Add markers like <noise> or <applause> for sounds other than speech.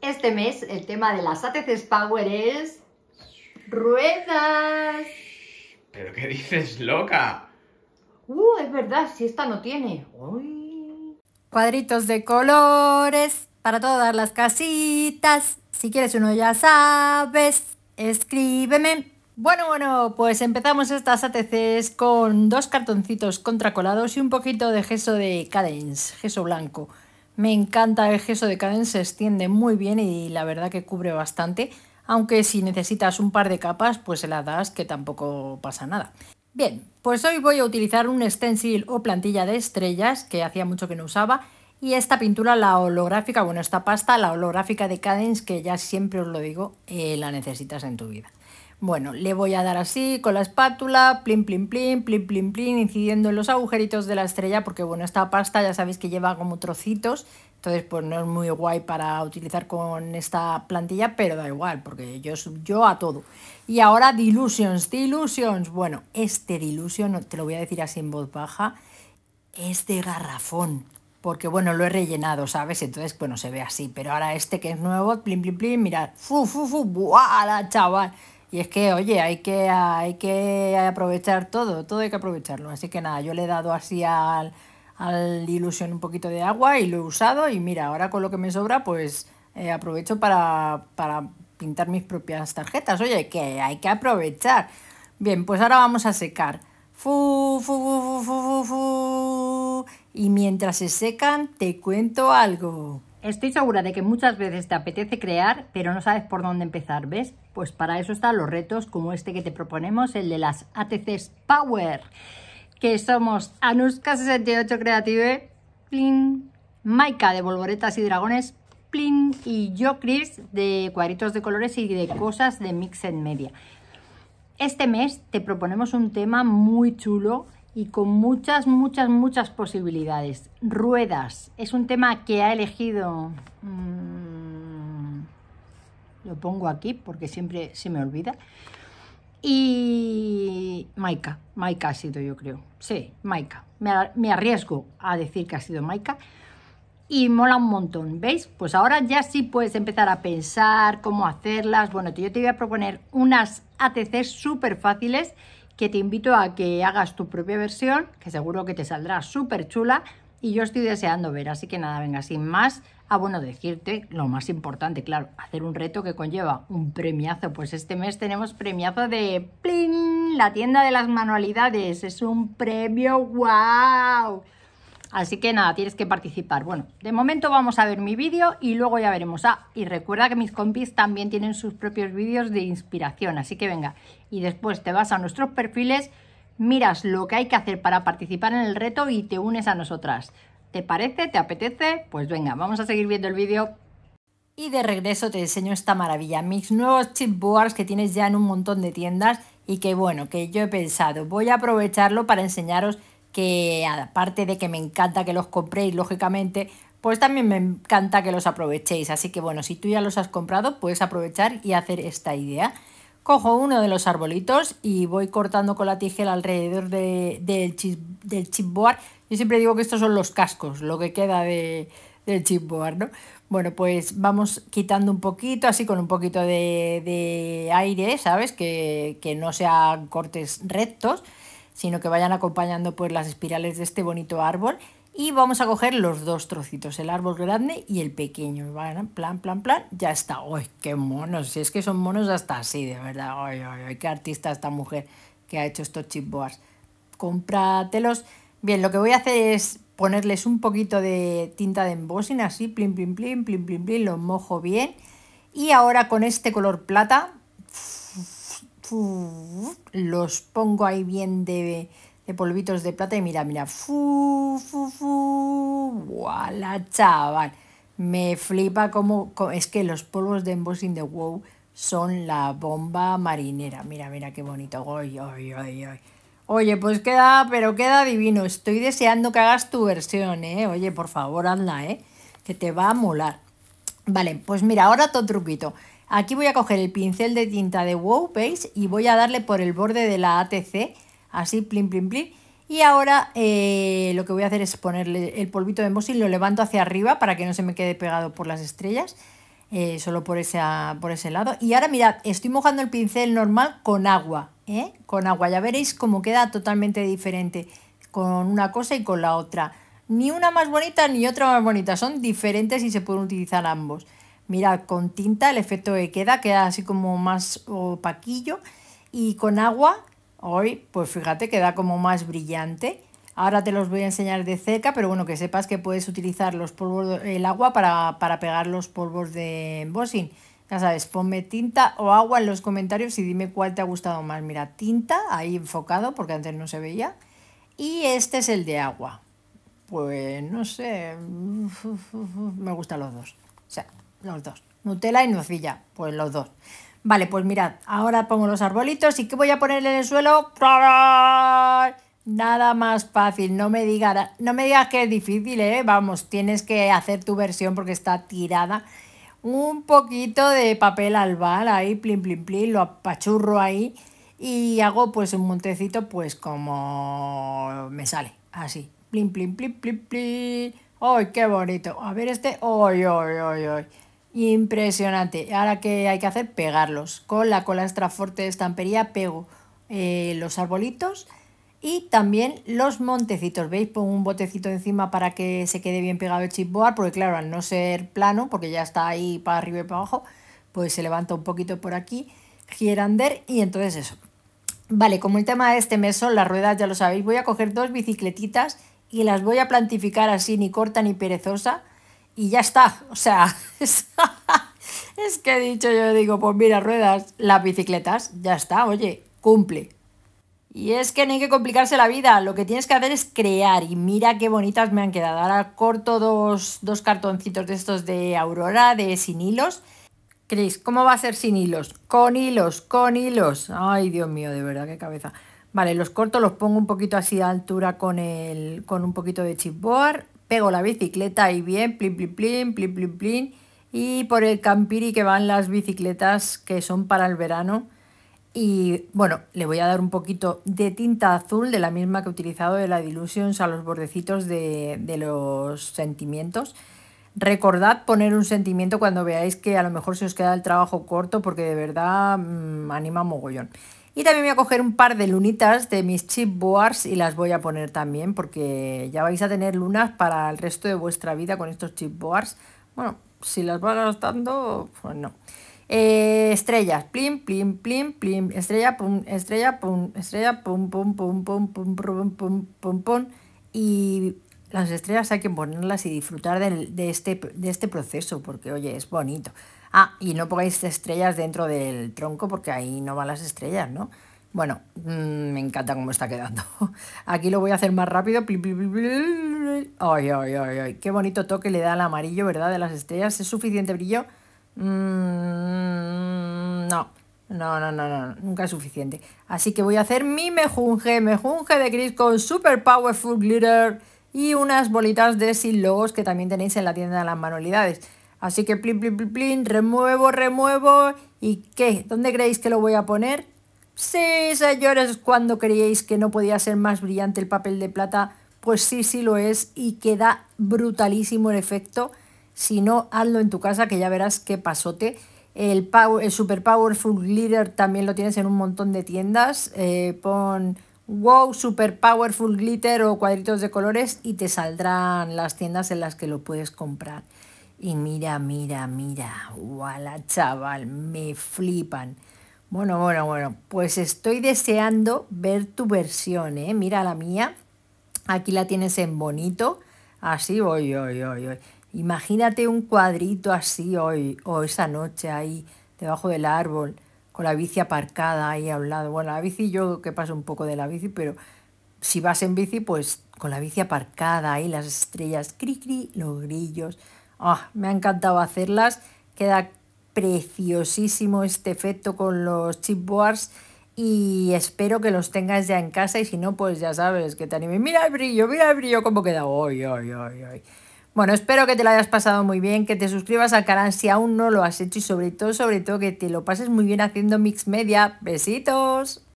Este mes el tema de las ATCs Power es... ¡Ruedas! ¿Pero qué dices, loca? ¡Uh, es verdad! Si esta no tiene. Cuadritos de colores para todas las casitas. Si quieres uno ya sabes, escríbeme. Bueno, bueno, pues empezamos estas ATCs con dos cartoncitos contracolados y un poquito de gesso de cadence, gesso blanco. Me encanta el gesso de Cadence, se extiende muy bien y la verdad que cubre bastante, aunque si necesitas un par de capas pues se las das que tampoco pasa nada. Bien, pues hoy voy a utilizar un stencil o plantilla de estrellas que hacía mucho que no usaba y esta pintura, la holográfica, bueno esta pasta, la holográfica de Cadence que ya siempre os lo digo, eh, la necesitas en tu vida. Bueno, le voy a dar así con la espátula, Plim, plim, plim, plim plim plim incidiendo en los agujeritos de la estrella, porque bueno, esta pasta ya sabéis que lleva como trocitos, entonces pues no es muy guay para utilizar con esta plantilla, pero da igual, porque yo, yo a todo. Y ahora Dilutions, Dilusions, bueno, este dilusion, te lo voy a decir así en voz baja, es de garrafón porque bueno, lo he rellenado, ¿sabes? Entonces, bueno, se ve así, pero ahora este que es nuevo, plim, plim, plim mirad, fu, fu, fu, la chaval! Y es que, oye, hay que, hay que aprovechar todo, todo hay que aprovecharlo. Así que nada, yo le he dado así al, al ilusión un poquito de agua y lo he usado y mira, ahora con lo que me sobra pues eh, aprovecho para, para pintar mis propias tarjetas. Oye, que hay que aprovechar. Bien, pues ahora vamos a secar. Fu, fu, fu, y mientras se secan, te cuento algo. Estoy segura de que muchas veces te apetece crear, pero no sabes por dónde empezar, ¿ves? Pues para eso están los retos como este que te proponemos, el de las ATCs Power, que somos Anuska68 Creative, plin, Maika de Volvoretas y Dragones, plin, y yo, Chris, de Cuadritos de Colores y de Cosas de Mixed Media. Este mes te proponemos un tema muy chulo y con muchas, muchas, muchas posibilidades. Ruedas, es un tema que ha elegido... Mm, lo pongo aquí porque siempre se me olvida. Y Maika, Maika ha sido yo creo, sí, Maika. Me, arriesgo a decir que ha sido Maika. Y mola un montón, ¿veis? Pues ahora ya sí puedes empezar a pensar cómo hacerlas. Bueno, yo te voy a proponer unas ATC súper fáciles que te invito a que hagas tu propia versión, que seguro que te saldrá súper chula y yo estoy deseando ver. Así que nada, venga, sin más. a ah, bueno, decirte lo más importante, claro, hacer un reto que conlleva un premiazo. Pues este mes tenemos premiazo de ¡Plin! La tienda de las manualidades. Es un premio, wow. Así que nada, tienes que participar. Bueno, de momento vamos a ver mi vídeo y luego ya veremos. Ah, y recuerda que mis compis también tienen sus propios vídeos de inspiración. Así que venga, y después te vas a nuestros perfiles, miras lo que hay que hacer para participar en el reto y te unes a nosotras. ¿Te parece? ¿Te apetece? Pues venga, vamos a seguir viendo el vídeo. Y de regreso te enseño esta maravilla, mis nuevos chipboards que tienes ya en un montón de tiendas y que bueno, que yo he pensado, voy a aprovecharlo para enseñaros que aparte de que me encanta que los compréis, lógicamente, pues también me encanta que los aprovechéis. Así que bueno, si tú ya los has comprado, puedes aprovechar y hacer esta idea. Cojo uno de los arbolitos y voy cortando con la tijera alrededor del, del chipboard. Yo siempre digo que estos son los cascos, lo que queda de, del chipboard, ¿no? Bueno, pues vamos quitando un poquito, así con un poquito de, aire, ¿sabes? que no sean cortes rectos sino que vayan acompañando pues las espirales de este bonito árbol. Y vamos a coger los dos trocitos, el árbol grande y el pequeño. van Plan, plan, plan, ya está. ¡Uy, qué monos! Si es que son monos hasta así, de verdad. ¡Ay, ay, ay! ¡Qué artista esta mujer que ha hecho estos chipboards! Cómpratelos. Bien, lo que voy a hacer es ponerles un poquito de tinta de embossing, así, plim, plim, plim, plim, plim, plim, lo mojo bien. Y ahora con este color plata los pongo ahí bien de, polvitos de plata y mira, mira, fu, chaval. Me flipa como, es que los polvos de embossing de WoW son la bomba marinera. Mira, mira qué bonito. Oye, pues queda, pero queda divino. Estoy deseando que hagas tu versión, ¿eh? Oye, por favor, hazla, ¿eh? Que te va a molar. Vale, pues mira, ahora tu truquito. Aquí voy a coger el pincel de tinta de Wow Base y voy a darle por el borde de la ATC, así plim plim plim Y ahora eh, lo que voy a hacer es ponerle el polvito de embossing, lo levanto hacia arriba para que no se me quede pegado por las estrellas, eh, solo por, por ese lado. Y ahora mirad, estoy mojando el pincel normal con agua, ¿eh? con agua, ya veréis cómo queda totalmente diferente con una cosa y con la otra. Ni una más bonita ni otra más bonita, son diferentes y se pueden utilizar ambos. Mira, con tinta el efecto que queda queda así como más opaquillo y con agua, hoy, pues fíjate, queda como más brillante. Ahora te los voy a enseñar de cerca, pero bueno, que sepas que puedes utilizar los polvos, el agua para, para pegar los polvos de embossing. Ya sabes, ponme tinta o agua en los comentarios y dime cuál te ha gustado más. Mira, tinta, ahí enfocado, porque antes no se veía. Y este es el de agua. Pues no sé, me gustan los dos. O sea, los dos. Nutella y nocilla, pues los dos. Vale, pues mirad, ahora pongo los arbolitos y ¿qué voy a poner en el suelo? Nada más fácil, no me, digas, no me que es difícil, ¿eh? Vamos, tienes que hacer tu versión porque está tirada. Un poquito de papel albal ahí, plim, plim, plim lo apachurro ahí y hago pues un montecito pues como me sale, así. plim, plim, plim, plim, plim ¡Ay, qué bonito! A ver este... ¡Ay, ay, ay, ay! Impresionante. Ahora que hay que hacer, pegarlos. Con la cola extra fuerte de estampería pego eh, los arbolitos y también los montecitos. ¿Veis? Pongo un botecito encima para que se quede bien pegado el chipboard, porque claro, al no ser plano, porque ya está ahí para arriba y para abajo, pues se levanta un poquito por aquí, girander y entonces eso. Vale, como el tema de este mes son las ruedas, ya lo sabéis, voy a coger dos bicicletitas y las voy a plantificar así, ni corta ni perezosa, y ya está. O sea, <laughs> es, que he dicho yo, digo, pues mira, ruedas, las bicicletas, ya está, oye, cumple. Y es que no hay que complicarse la vida, lo que tienes que hacer es crear y mira qué bonitas me han quedado. Ahora corto dos, cartoncitos de estos de Aurora, de sin hilos. Cris, ¿cómo va a ser sin hilos? Con hilos, con hilos. Ay, Dios mío, de verdad, qué cabeza. Vale, los corto, los pongo un poquito así de altura con, el, con un poquito de chipboard pego la bicicleta y bien, plin, plin, plin, plin, plin, Y por el Campiri que van las bicicletas que son para el verano. Y bueno, le voy a dar un poquito de tinta azul, de la misma que he utilizado de la Dilusions a los bordecitos de, los sentimientos. Recordad poner un sentimiento cuando veáis que a lo mejor se os queda el trabajo corto porque de verdad mm, anima mogollón. Y también voy a coger un par de lunitas de mis chipboards y las voy a poner también porque ya vais a tener lunas para el resto de vuestra vida con estos chipboards. Bueno, si las vas gastando, pues no. estrellas, plim, plim, plim, plim, estrella, pum, estrella, pum, estrella, pum, pum, pum, pum, pum, pum, pum, pum, pum, pum, y las estrellas hay que ponerlas y disfrutar de, este, de este proceso, porque oye, es bonito. Ah, y no pongáis estrellas dentro del tronco porque ahí no van las estrellas, ¿no? Bueno, mm, me encanta cómo está quedando. <laughs> Aquí lo voy a hacer más rápido. Ay, ay, ay, Qué bonito toque le da al amarillo, ¿verdad? De las estrellas. ¿Es suficiente brillo? Mm, no. No, no, no, no, nunca es suficiente. Así que voy a hacer mi mejunje, mejunje de gris con Super Powerful Glitter y unas bolitas de sin logos que también tenéis en la tienda de las manualidades. Así que plin, plin, plin, plin, remuevo, remuevo. ¿Y qué? ¿Dónde creéis que lo voy a poner? Sí, señores, cuando creíais que no podía ser más brillante el papel de plata, pues sí, sí lo es y queda brutalísimo el efecto. Si no, hazlo en tu casa que ya verás qué pasote. El, power, el Super Powerful leader también lo tienes en un montón de tiendas. Eh, pon wow, super powerful glitter o cuadritos de colores y te saldrán las tiendas en las que lo puedes comprar. Y mira, mira, mira, la chaval, me flipan. Bueno, bueno, bueno, pues estoy deseando ver tu versión, ¿eh? Mira la mía, aquí la tienes en bonito, así, hoy, hoy, hoy, hoy. Imagínate un cuadrito así hoy, o esa noche ahí, debajo del árbol con la bici aparcada ahí a un lado. Bueno, la bici yo que paso un poco de la bici, pero si vas en bici, pues con la bici aparcada ahí, las estrellas, cri cri, los grillos. Ah, me ha encantado hacerlas. Queda preciosísimo este efecto con los chipboards y espero que los tengas ya en casa y si no, pues ya sabes que te animes. Mira el brillo, mira el brillo cómo queda. hoy, hoy, hoy, bueno, espero que te lo hayas pasado muy bien, que te suscribas al canal si aún no lo has hecho y sobre todo, sobre todo que te lo pases muy bien haciendo mix media. Besitos.